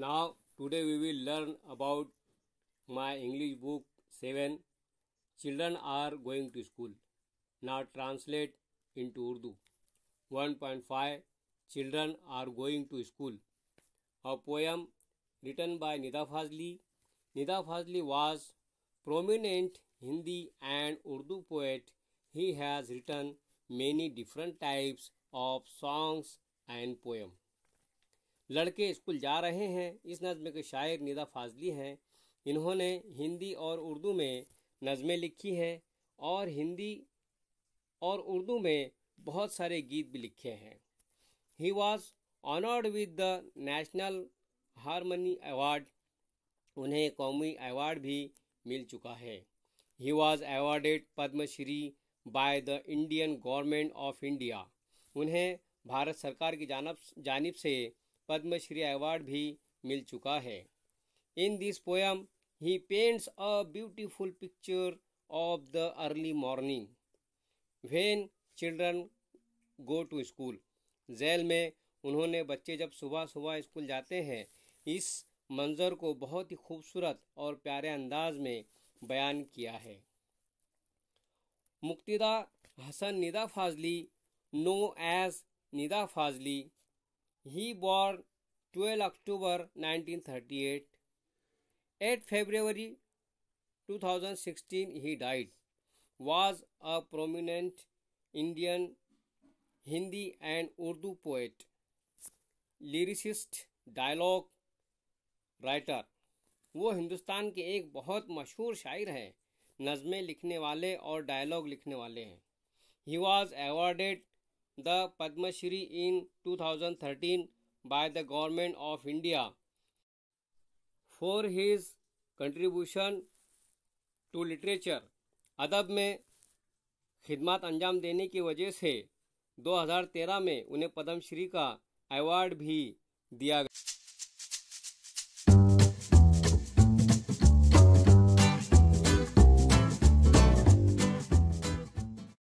Now, today we will learn about my English book 7 Children are going to school. Now, translate into Urdu. 1.5 Children are going to school. A poem written by Nida Fazli. Nida Fazli was prominent Hindi and Urdu poet. He has written many different types of songs and poems. लड़के school जा रहे हैं इस नज़म के शायर निदा फाजली हैं इन्होंने हिंदी और उर्दू में नज़में लिखी हैं और हिंदी और उर्दू में बहुत सारे गीत भी लिखे हैं he was honoured with the national harmony award उन्हें कौमी अवार्ड भी मिल चुका है he was awarded Padmashri by the Indian government of India उन्हें भारत सरकार की जानब जानब से पद्मश्री अवार्ड भी मिल चुका है in this poem he paints a beautiful picture of the early morning when children go to school jail में उन्होंने बच्चे जब सुबह सुबह स्कूल जाते हैं इस मंज़र को बहुत ही खूबसूरत और प्यारे अंदाज में बयान किया है Muqtida Hasan Nida Fazli known as Nida Fazli He born 12 October 1938. 8 February 2016 he died. Was a prominent Indian Hindi and Urdu poet, lyricist, dialogue writer. वो हिंदुस्तान के एक बहुत मशहूर शायर हैं नज़में लिखने वाले और डायलॉग लिखने वाले हैं he was awarded the Padmashri in 2013 by the government of India for his contribution to literature अदब में खिदमत अंजाम देने की वजह से 2013 में उन्हें पद्मश्री का अवार्ड भी दिया गया